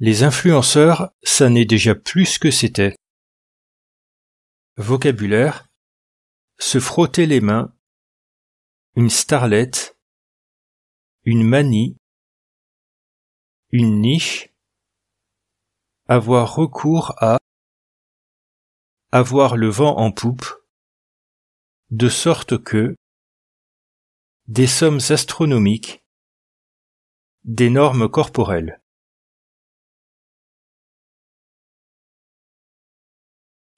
Les influenceurs, ça n'est déjà plus ce que c'était. Vocabulaire se frotter les mains, une starlette, une manie, une niche, avoir recours à, avoir le vent en poupe, de sorte que, des sommes astronomiques, des normes corporelles.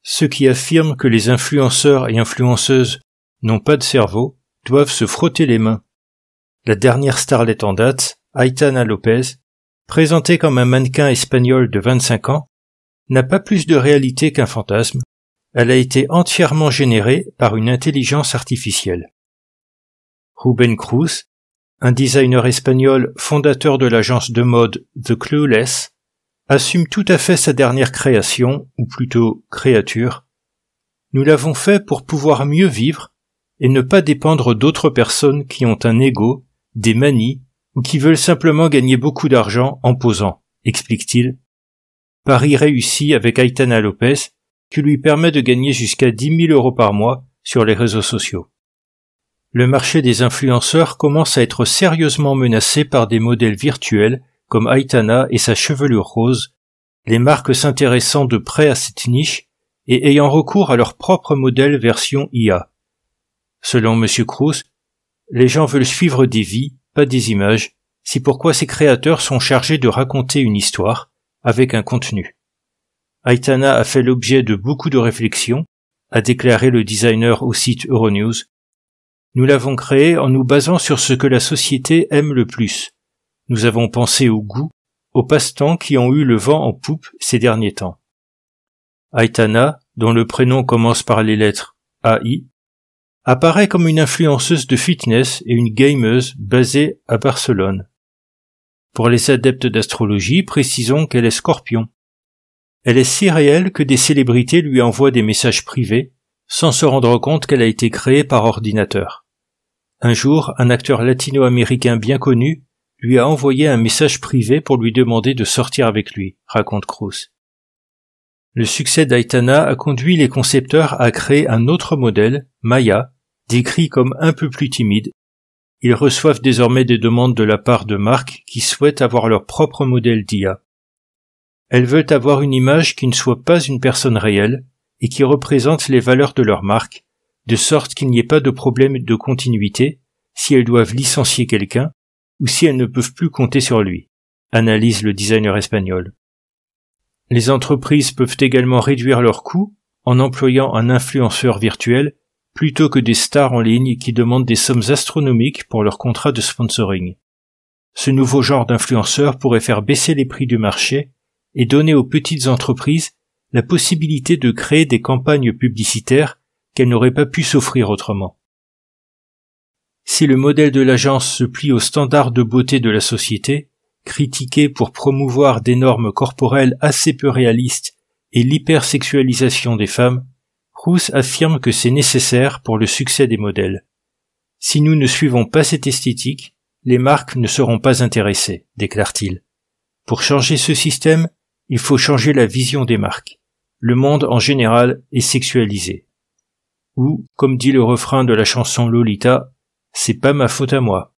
Ceux qui affirment que les influenceurs et influenceuses n'ont pas de cerveau doivent se frotter les mains. La dernière starlette en date, Aitana Lopez, présentée comme un mannequin espagnol de 25 ans, n'a pas plus de réalité qu'un fantasme, elle a été entièrement générée par une intelligence artificielle. Ruben Cruz, un designer espagnol fondateur de l'agence de mode The Clueless, assume tout à fait sa dernière création, ou plutôt créature. Nous l'avons fait pour pouvoir mieux vivre et ne pas dépendre d'autres personnes qui ont un ego, des manies, ou qui veulent simplement gagner beaucoup d'argent en posant, explique-t-il. Paris réussit avec Aitana Lopez, qui lui permet de gagner jusqu'à 10 000 euros par mois sur les réseaux sociaux. Le marché des influenceurs commence à être sérieusement menacé par des modèles virtuels comme Aitana et sa chevelure rose, les marques s'intéressant de près à cette niche et ayant recours à leur propre modèle version IA. Selon M. Cruz, les gens veulent suivre des vies, pas des images, c'est pourquoi ces créateurs sont chargés de raconter une histoire, avec un contenu. Aitana a fait l'objet de beaucoup de réflexions, a déclaré le designer au site Euronews. Nous l'avons créé en nous basant sur ce que la société aime le plus, nous avons pensé au goût, aux passe-temps qui ont eu le vent en poupe ces derniers temps. Aitana, dont le prénom commence par les lettres A-I, apparaît comme une influenceuse de fitness et une gameuse basée à Barcelone. Pour les adeptes d'astrologie, précisons qu'elle est scorpion. Elle est si réelle que des célébrités lui envoient des messages privés, sans se rendre compte qu'elle a été créée par ordinateur. Un jour, un acteur latino-américain bien connu lui a envoyé un message privé pour lui demander de sortir avec lui, raconte Cruz. Le succès d'Aitana a conduit les concepteurs à créer un autre modèle, Maya, décrit comme un peu plus timide. Ils reçoivent désormais des demandes de la part de marques qui souhaitent avoir leur propre modèle d'IA. Elles veulent avoir une image qui ne soit pas une personne réelle et qui représente les valeurs de leur marque, de sorte qu'il n'y ait pas de problème de continuité si elles doivent licencier quelqu'un ou si elles ne peuvent plus compter sur lui, analyse le designer espagnol. Les entreprises peuvent également réduire leurs coûts en employant un influenceur virtuel plutôt que des stars en ligne qui demandent des sommes astronomiques pour leurs contrats de sponsoring. Ce nouveau genre d'influenceur pourrait faire baisser les prix du marché et donner aux petites entreprises la possibilité de créer des campagnes publicitaires qu'elles n'auraient pas pu s'offrir autrement. Si le modèle de l'agence se plie aux standards de beauté de la société, critiqué pour promouvoir des normes corporelles assez peu réalistes et l'hypersexualisation des femmes, Rousse affirme que c'est nécessaire pour le succès des modèles. Si nous ne suivons pas cette esthétique, les marques ne seront pas intéressées, déclare-t-il. Pour changer ce système, il faut changer la vision des marques. Le monde en général est sexualisé. Ou, comme dit le refrain de la chanson Lolita, c'est pas ma faute à moi.